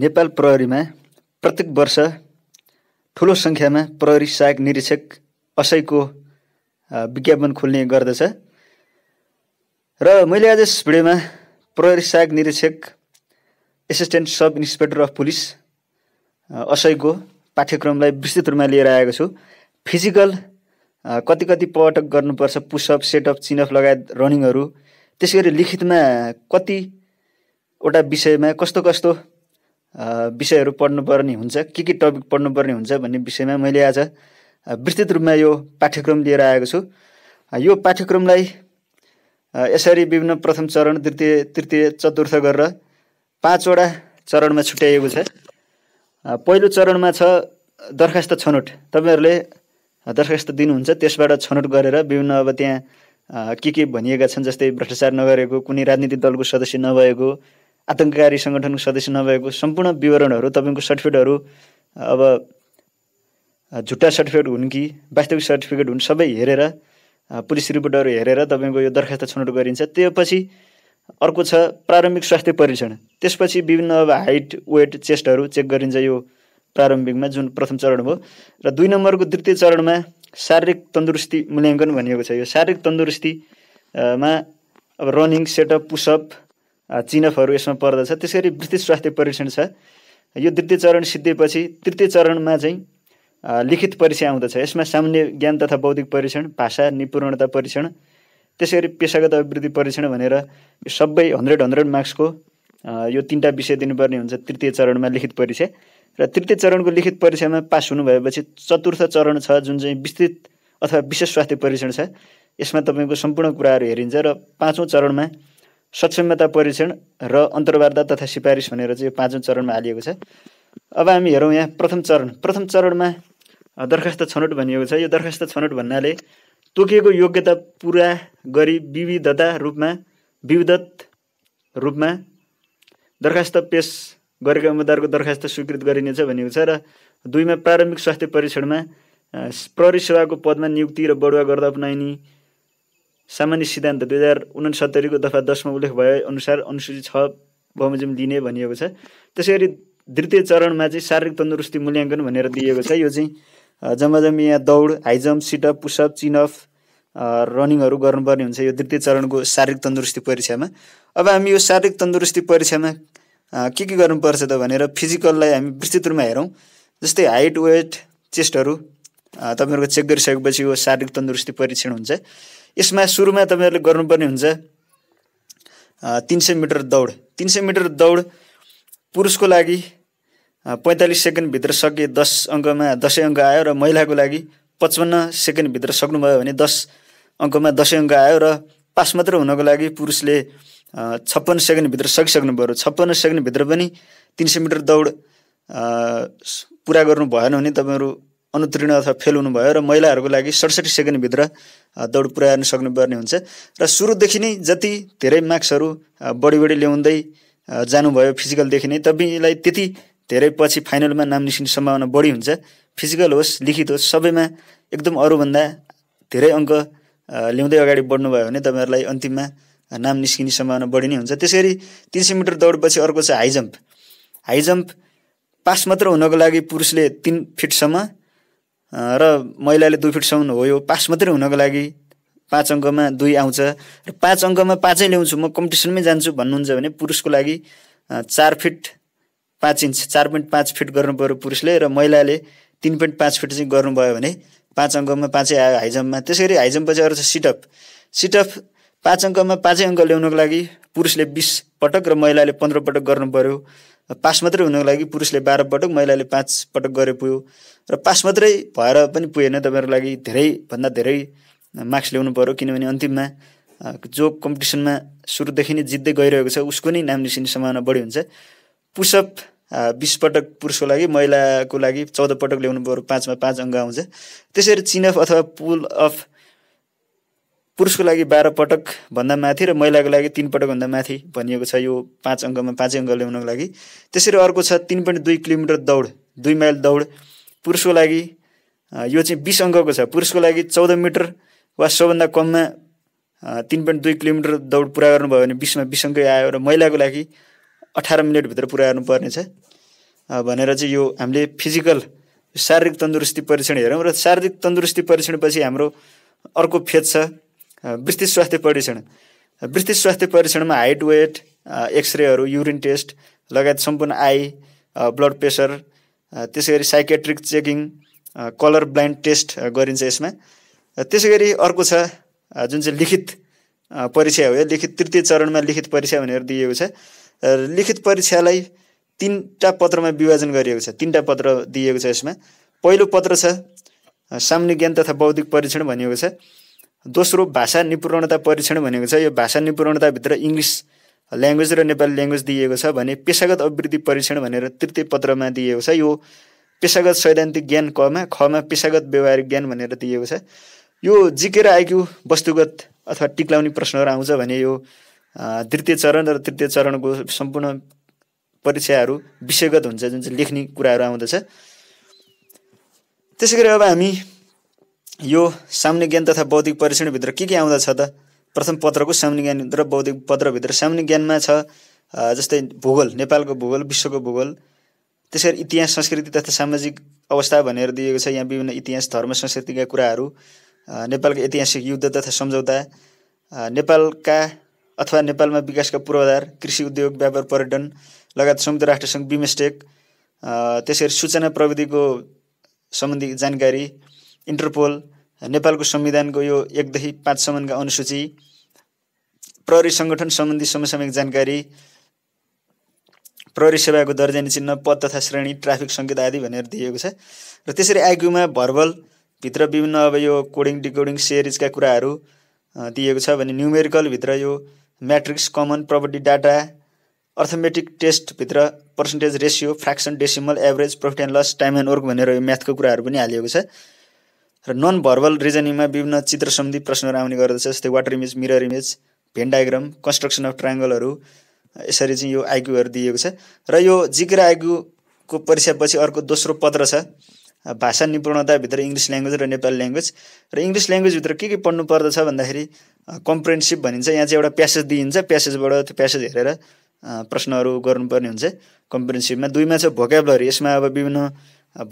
नेपाल प्रहरीमा प्रत्येक वर्ष ठुलो सङ्ख्यामा प्रहरी सहायक निरीक्षक असैको विज्ञापन खोल्ने गर्दछ र मैले आज यस भिडियोमा प्रहरी सहायक निरीक्षक assistant sub inspector of police असैको पाठ्यक्रमलाई विस्तृत रूपमा लिएर आएको छु फिजिकल कति कति पटक गर्नुपर्छ पुसअप सेटअप चिनअप लगायत रनिङहरू त्यसै गरी लिखितमा कतिवटा विषयमा कस्तो कस्तो विषयहरू पढ्नुपर्ने हुन्छ के के टपिक पढ्नुपर्ने हुन्छ भन्ने विषयमा मैले आज विस्तृत रूपमा यो पाठ्यक्रम लिएर आएको छु यो पाठ्यक्रमलाई यसरी विभिन्न प्रथम चरण तृतीय तृतीय चतुर्थ गरेर पाँचवटा चरणमा छुट्याइएको छ पहिलो चरणमा छ दरखास्त छनौट तपाईँहरूले दरखास्त दिनुहुन्छ त्यसबाट छनौट गरेर विभिन्न अब त्यहाँ के के भनिएका छन् जस्तै भ्रष्टाचार नगरेको कुनै राजनीतिक दलको सदस्य नभएको आतङ्ककारी सङ्गठनको सदस्य नभएको सम्पूर्ण विवरणहरू तपाईँको सर्टिफिकेटहरू अब झुट्टा सर्टिफिकेट हुन् कि वास्तविक सर्टिफिकेट हुन् सबै हेरेर पुलिस रिपोर्टहरू हेरेर तपाईँको यो दरखास्त छनौट गरिन्छ त्योपछि अर्को छ प्रारम्भिक स्वास्थ्य परीक्षण त्यसपछि विभिन्न अब हाइट वेट चेस्टहरू चेक गरिन्छ यो प्रारम्भिकमा जुन प्रथम चरण हो र दुई नम्बरको द्वितीय चरणमा शारीरिक तन्दुरुस्ती मूल्याङ्कन भनिएको छ यो शारीरिक तन्दुरुस्तीमा अब रनिङ सेटअप पुसअप चिनफहरू यसमा पर्दछ त्यस गरी वृत्ति स्वास्थ्य परीक्षण छ यो द्वितीय चरण सिद्धिएपछि तृतीय चरणमा चाहिँ लिखित परीक्षा आउँदछ यसमा सामान्य ज्ञान तथा बौद्धिक परीक्षण भाषा निपुणता परीक्षण त्यसै गरी पेसागत अभिवृद्धि परीक्षण भनेर यो सबै हन्ड्रेड हन्ड्रेड मार्क्सको यो तिनवटा विषय दिनुपर्ने हुन्छ तृतीय चरणमा लिखित परीक्षा र तृतीय चरणको लिखित परीक्षामा पास हुनु भएपछि चतुर्थ चरण छ जुन चाहिँ विस्तृत अथवा विशेष स्वास्थ्य परीक्षण छ यसमा तपाईँको सम्पूर्ण कुराहरू हेरिन्छ र पाँचौँ चरणमा सक्षमता परीक्षण र अन्तर्वार्ता तथा सिफारिस भनेर चाहिँ यो पाँचौँ चरणमा हालिएको छ अब हामी हेरौँ यहाँ प्रथम चरण प्रथम चरणमा दरखास्त छनौट भनिएको छ यो दरखास्त छनौट भन्नाले तोकिएको योग्यता पुरा गरी विविधता रूपमा विविधत रूपमा दरखास्त पेस गरेका उम्मेद्वारको दरखास्त स्वीकृत गरिनेछ भनिएको छ र दुईमा प्रारम्भिक स्वास्थ्य परीक्षणमा प्रहरी सेवाको पदमा नियुक्ति र बढुवा गर्दा अप्नाइने सामान्य सिद्धान्त दुई हजार उनसत्तरीको दफा दसमा उल्लेख भए अनुसार अनुसूचित छ बमोजिम लिने भनिएको छ त्यसै गरी द्वितीय चरणमा चाहिँ शारीरिक तन्दुरुस्ती मूल्याङ्कन भनेर दिएको छ यो चाहिँ जम्मा जम्मी यहाँ दौड हाइजम्प सिटअप पुसअप चिनअप रनिङहरू गर्नुपर्ने हुन्छ यो द्वितीय चरणको शारीरिक तन्दुरुस्ती परीक्षामा अब हामी यो शारीरिक तन्दुरुस्ती परीक्षामा के के गर्नुपर्छ त भनेर फिजिकललाई हामी विस्तृत रूपमा हेरौँ जस्तै हाइट वेट चेस्टहरू तपाईँहरूको चेक गरिसकेपछि यो शारीरिक तन्दुरुस्ती परीक्षण हुन्छ यसमा सुरुमा तपाईँहरूले गर्नुपर्ने हुन्छ तिन सय मिटर दौड तिन सय मिटर दौड पुरुषको लागि पैँतालिस सेकेन्डभित्र सके दस अङ्कमा दसैँ अङ्क आयो र महिलाको लागि पचपन्न सेकेन्डभित्र सक्नुभयो भने दस अङ्कमा दसैँ अङ्क आयो र पास मात्र हुनको लागि पुरुषले छप्पन्न सेकेन्डभित्र सकिसक्नु पऱ्यो छप्पन्न सेकेन्डभित्र पनि तिन सय मिटर दौड पुरा गर्नु भएन भने तपाईँहरू अनुत्तीर्ण अथवा फेल हुनुभयो र महिलाहरूको लागि सडसठी सेकेन्डभित्र दौड पुऱ्याउन सक्नुपर्ने हुन्छ र सुरुदेखि नै जति धेरै मार्क्सहरू बढी बढी ल्याउँदै जानुभयो फिजिकलदेखि नै तपाईँलाई त्यति धेरै पछि फाइनलमा नाम निस्किने सम्भावना बढी हुन्छ फिजिकल होस् लिखित होस् सबैमा एकदम अरूभन्दा धेरै अङ्क ल्याउँदै अगाडि बढ्नुभयो भने तपाईँहरूलाई अन्तिममा नाम निस्किने सम्भावना बढी नै हुन्छ त्यसै गरी तिन सय मिटर दौडपछि अर्को छ high jump high jump pass मात्र हुनको लागि पुरुषले तिन फिटसम्म र महिलाले दुई फिटसम्म हो यो पास मात्रै हुनको लागि पाँच अङ्कमा दुई आउँछ र पाँच अङ्कमा पाँचै ल्याउँछु म कम्पिटिसनमै जान्छु भन्नुहुन्छ भने पुरुषको लागि चार फिट पाँच इन्च चार पोइन्ट पाँच फिट गर्नु पुरुषले र महिलाले तिन पोइन्ट पाँच फिट चाहिँ गर्नुभयो भने पाँच अङ्कमा पाँचै आयो हाइजम्पमा त्यसै गरी हाइजम्पपछि अरू छ सिटअप सिटअप पाँच अङ्कमा पाँचै अङ्क ल्याउनको लागि पुरुषले बिस पटक र महिलाले पन्ध्र पटक गर्नु पऱ्यो पास मात्रै हुनको लागि पुरुषले बाह्र पटक महिलाले पाँच पटक गरे पुग्यो र पास मात्रै भएर पनि पुगेन तपाईँहरूको लागि धेरैभन्दा धेरै मार्क्स ल्याउनु पऱ्यो किनभने अन्तिममा जो कम्पिटिसनमा सुरुदेखि नै जित्दै गइरहेको छ उसको नै नाम निस्किने सम्भावना बढी हुन्छ पुसअप बिस पटक पुरुषको लागि महिलाको लागि चौध पटक ल्याउनु पऱ्यो पाँचमा पाँच अङ्क आउँछ त्यसरी चिनअफ अथवा पुल अफ पुरुषको लागि बाह्र पटक भन्दा माथि र महिलाको लागि तिन भन्दा माथि भनिएको छ यो पाँच अङ्कमा पाँचै अङ्क ल्याउनको लागि त्यसरी अर्को छ तिन पोइन्ट दुई किलोमिटर दौड दुई माइल दौड पुरुषको लागि यो चाहिँ बिस अङ्कको छ पुरुषको लागि चौध मिटर वा सबभन्दा कममा तिन पोइन्ट दुई किलोमिटर दौड पुरा गर्नुभयो भने बिसमा बिस अङ्कै आयो र महिलाको लागि अठार मिनटभित्र पुरा गर्नुपर्नेछ भनेर चाहिँ यो हामीले फिजिकल शारीरिक तन्दुरुस्ती परीक्षण हेऱ्यौँ र शारीरिक तन्दुरुस्ती परीक्षणपछि हाम्रो अर्को फेज छ विस्तृत स्वास्थ्य परीक्षण विस्तृत स्वास्थ्य परीक्षणमा हाइट वेट एक्सरेहरू युरिन टेस्ट लगायत सम्पूर्ण आई ब्लड प्रेसर त्यसै गरी psychiatric checking colour blind test गरिन्छ यसमा त्यसै गरी अर्को छ जुन चाहिँ लिखित परीक्षा हो यो लिखित तृतीय चरणमा लिखित परीक्षा भनेर दिएको छ लिखित परीक्षालाई तिनवटा पत्रमा विभाजन गरिएको छ तिनवटा पत्र दिएको छ यसमा पहिलो पत्र छ सामान्य ज्ञान तथा बौद्धिक परीक्षण भनिएको छ दोस्रो भाषा निपुणता परीक्षण भनेको छ यो भाषा निपुणताभित्र इङ्ग्लिस ल्याङ्ग्वेज र नेपाली ल्याङ्ग्वेज दिइएको छ भने पेसागत अभिवृद्धि परीक्षण भनेर तृतीय पत्रमा दिएको छ यो पेसागत सैद्धान्तिक ज्ञान कमा खमा पेसागत व्यवहारिक ज्ञान भनेर दिएको छ यो जिकेर आइक्यू वस्तुगत अथवा टिक्लाउने प्रश्नहरू आउँछ भने यो तृतीय चरण र तृतीय चरणको सम्पूर्ण परीक्षाहरू विषयगत हुन्छ जुन चाहिँ लेख्ने कुराहरू आउँदछ त्यसै गरी अब हामी यो सामान्य ज्ञान तथा बौद्धिक परीक्षणभित्र के के आउँदछ त प्रथम पत्रको सामान्य ज्ञान र बौद्धिक पत्रभित्र सामान्य ज्ञानमा छ जस्तै भूगोल नेपालको भूगोल विश्वको भूगोल त्यसरी इतिहास संस्कृति तथा सामाजिक अवस्था भनेर दिएको छ यहाँ विभिन्न इतिहास धर्म संस्कृतिका कुराहरू नेपालको ऐतिहासिक युद्ध तथा सम्झौता नेपालका अथवा नेपालमा विकासका पूर्वाधार कृषि उद्योग व्यापार पर्यटन लगायत संयुक्त राष्ट्रसङ्घ बिमस्टेक त्यसरी सूचना प्रविधिको सम्बन्धी जानकारी इन्टरपोल नेपालको संविधानको यो एकदेखि पाँचसम्मका अनुसूची प्रहरी सङ्गठन सम्बन्धी समसामयिक जानकारी प्रहरी सेवाको दर्जाने चिन्ह पद तथा श्रेणी ट्राफिक सङ्केत आदि भनेर दिएको छ र त्यसरी आइक्यूमा भर्बल भित्र विभिन्न अब यो कोडिङ डिकोडिङ सेरिजका कुराहरू दिएको छ भने न्युमेरिकलभित्र यो matrix common property data arithmetic टेस्टभित्र percentage ratio fraction decimal average profit and loss time and work भनेर यो म्याथको कुराहरू पनि हालिएको छ र नन भर्बल रिजनिङमा विभिन्न चित्र सम्बन्धी प्रश्नहरू आउने गर्दछ जस्तै water image mirror image Venn diagram construction of ट्राङ्गलहरू यसरी चाहिँ यो आइक्यूहरू दिएको छ र यो जिग्र आइक्यूको परीक्षापछि अर्को दोस्रो पत्र छ भाषा निपुणताभित्र इङ्ग्लिस ल्याङ्ग्वेज र नेपाली ल्याङ्ग्वेज र इङ्ग्लिस ल्याङ्ग्वेजभित्र के के पढ्नु पर्दछ भन्दाखेरि कम्प्रेन्सिप भनिन्छ यहाँ चाहिँ एउटा प्यासेज दिइन्छ प्यासेजबाट त्यो प्यासेज हेरेर प्रश्नहरू गर्नुपर्ने हुन्छ कम्प्रेन्सिपमा दुईमा छ भोक्याबुलरी यसमा अब विभिन्न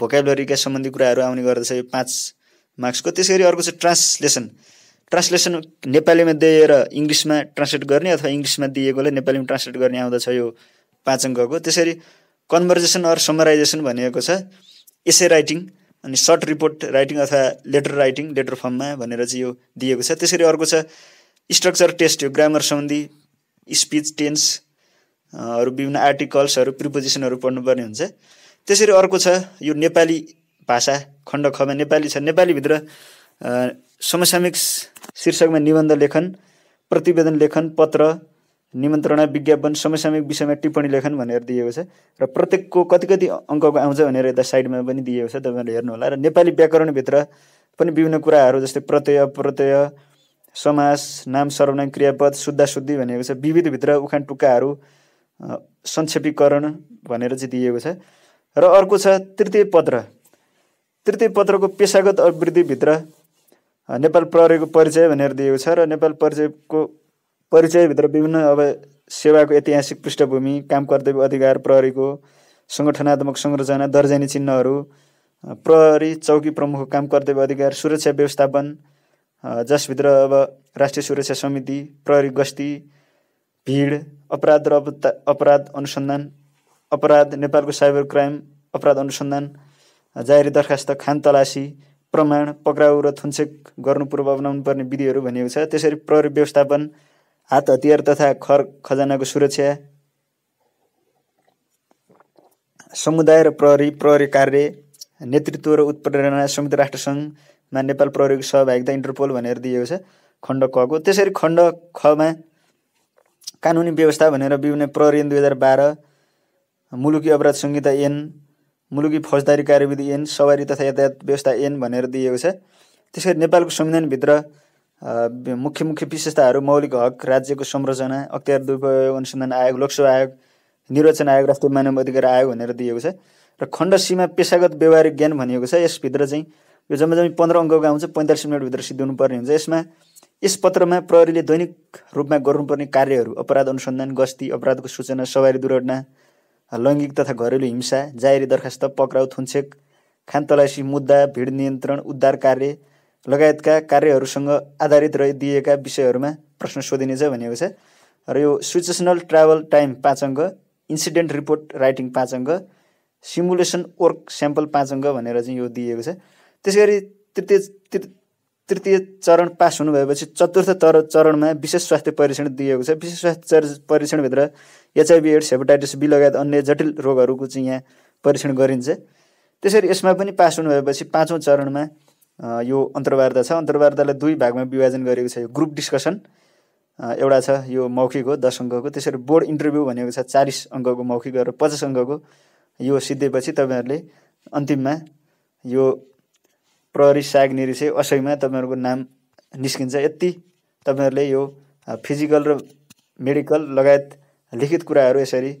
भोकेबलरीका सम्बन्धी कुराहरू आउने गर्दछ यो पाँच मार्क्सको त्यसरी गरी अर्को चाहिँ ट्रान्सलेसन ट्रान्सलेसन नेपालीमा दिएर इङ्ग्लिसमा ट्रान्सलेट गर्ने अथवा इङ्ग्लिसमा दिएकोलाई नेपालीमा ट्रान्सलेट गर्ने आउँदछ यो पाँच अङ्कको त्यसरी कन्भर्जेसन अर समराइजेसन भनिएको छ एसे राइटिङ अनि सर्ट रिपोर्ट राइटिङ अथवा लेटर राइटिङ लेटर फर्ममा भनेर चाहिँ यो दिएको छ त्यसरी अर्को छ स्ट्रक्चर टेस्ट यो ग्रामर सम्बन्धी स्पिच टेन्स हरू विभिन्न आर्टिकल्सहरू प्रिपोजिसनहरू पढ्नुपर्ने हुन्छ त्यसरी अर्को छ यो नेपाली भाषा खण्ड खमा नेपाली छ नेपालीभित्र समसामयिक शीर्षकमा निबन्ध लेखन प्रतिवेदन लेखन पत्र निमन्त्रणा विज्ञापन समसामयिक विषयमा टिप्पणी लेखन भनेर दिएको छ र प्रत्येकको कति कति अङ्कको आउँछ भनेर यता साइडमा पनि दिएको छ तपाईँहरूले हेर्नुहोला र नेपाली व्याकरणभित्र पनि विभिन्न कुराहरू जस्तै प्रत्यय प्रत्यय समास नाम सर्वनाम क्रियापद शुद्धाशुद्धि भनेको छ विविधभित्र उखान टुक्काहरू संक्षेपीकरण भनेर चाहिँ दिएको छ र अर्को छ तृतीय पत्र तृतीय पत्रको पेसागत अभिवृद्धिभित्र नेपाल प्रहरीको परिचय भनेर दिएको छ र नेपाल परिचयको परिचयभित्र विभिन्न अब सेवाको ऐतिहासिक पृष्ठभूमि काम कर्तव्य अधिकार प्रहरीको सङ्गठनात्मक संरचना दर्जनी चिह्नहरू प्रहरी चौकी प्रमुखको काम कर्तव्य अधिकार सुरक्षा व्यवस्थापन जसभित्र अब राष्ट्रिय सुरक्षा समिति प्रहरी गस्ती भिड अपराध र अपराध अनुसन्धान अपराध नेपालको साइबर क्राइम अपराध अनुसन्धान जाहेरी दरखास्त खान तलासी प्रमाण पक्राउ र थुन्सेक गर्नु पूर्व पर्ने विधिहरू भनिएको छ त्यसरी प्रहरी व्यवस्थापन हात हतियार तथा खर खजानाको सुरक्षा समुदाय र प्रहरी प्रहरी कार्य नेतृत्व र उत्प्रेरणा संयुक्त राष्ट्रसङ्घमा नेपाल प्रहरीको सहभागिता इन्टरपोल भनेर दिएको छ खण्ड खको त्यसरी खण्ड खमा कानुनी व्यवस्था भनेर विभिन्न प्रहरी दुई हजार बाह्र मुलुकी अपराध संहिता एन मुलुकी फौजदारी कार्यविधि ऐन सवारी तथा यातायात व्यवस्था ऐन भनेर दिएको छ त्यस गरी नेपालको संविधानभित्र मुख्य मुख्य विशेषताहरू मौलिक हक राज्यको संरचना अख्तियार दुरुपयोग अनुसन्धान आयोग लोकसेवा आयोग निर्वाचन आयोग राष्ट्रिय मानव अधिकार आयोग भनेर दिएको छ र खण्ड सीमा पेसागत व्यवहारिक ज्ञान भनिएको छ यसभित्र चाहिँ यो जम्मा जम्मी पन्ध्र अङ्कको आउँछ पैँतालिस मिनटभित्र सिद्धिनुपर्ने हुन्छ यसमा यस पत्रमा प्रहरीले दैनिक रूपमा गर्नुपर्ने कार्यहरू अपराध अनुसन्धान गस्ती अपराधको सूचना सवारी दुर्घटना लैङ्गिक तथा घरेलु हिंसा जाहेरी दरखास्त पक्राउ थुन्छेक खानतलासी मुद्दा भिड नियन्त्रण उद्धार कार्य लगायतका कार्यहरूसँग आधारित दिएका विषयहरूमा प्रश्न सोधिनेछ भनेको छ र यो सिचुएसनल ट्राभल टाइम पाँच अङ्क इन्सिडेन्ट रिपोर्ट राइटिङ पाँच अङ्क सिमुलेसन वर्क स्याम्पल पाँच अङ्क भनेर चाहिँ यो दिएको छ त्यसै गरी तृतीय तृतीय चरण पास हुनु भएपछि चतुर्थ तर चरणमा विशेष स्वास्थ्य परीक्षण दिएको छ विशेष स्वास्थ्य परीक्षणभित्र एचआइबी एड्स हेपाटाइटिस बी लगायत अन्य जटिल रोगहरूको चाहिँ यहाँ परीक्षण गरिन्छ त्यसरी यसमा पनि पास हुनु भएपछि पाँचौँ चरणमा यो अन्तर्वार्ता छ अन्तर्वार्तालाई दुई भागमा विभाजन गरेको छ यो ग्रुप डिस्कसन एउटा छ यो मौखिक हो दस अङ्कको त्यसरी बोर्ड इन्टरभ्यू भनेको छ चालिस अङ्कको मौखिक गरेर पचास अङ्कको यो सिद्धिएपछि तपाईँहरूले अन्तिममा यो प्रहरी साग निरिसे असैमा तपाईँहरूको नाम निस्किन्छ यति तपाईँहरूले यो फिजिकल र मेडिकल लगायत लिखित कुराहरू यसरी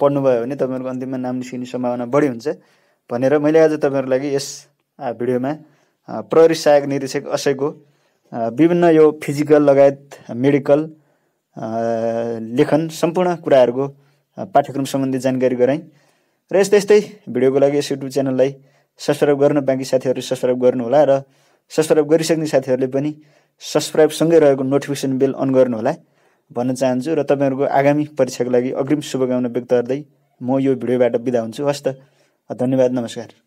पढ्नुभयो भने तपाईँहरूको अन्तिममा नाम निस्किने सम्भावना बढी हुन्छ भनेर मैले आज तपाईँहरूको लागि यस भिडियोमा प्रहरी सहायक निरीक्षक असैको विभिन्न यो फिजिकल लगायत मेडिकल लेखन सम्पूर्ण कुराहरूको पाठ्यक्रम सम्बन्धी जानकारी गराएँ र यस्तै यस्तै भिडियोको लागि यस युट्युब च्यानललाई सब्सक्राइब गर्न बाँकी साथीहरूले सब्सक्राइब गर्नुहोला र सब्सक्राइब गरिसक्ने साथीहरूले पनि सब्सक्राइबसँगै रहेको नोटिफिकेसन बेल अन गर्नुहोला भन्न चाहन्छु र तपाईँहरूको आगामी परीक्षाको लागि अग्रिम शुभकामना व्यक्त गर्दै म यो भिडियोबाट बिदा हुन्छु त धन्यवाद नमस्कार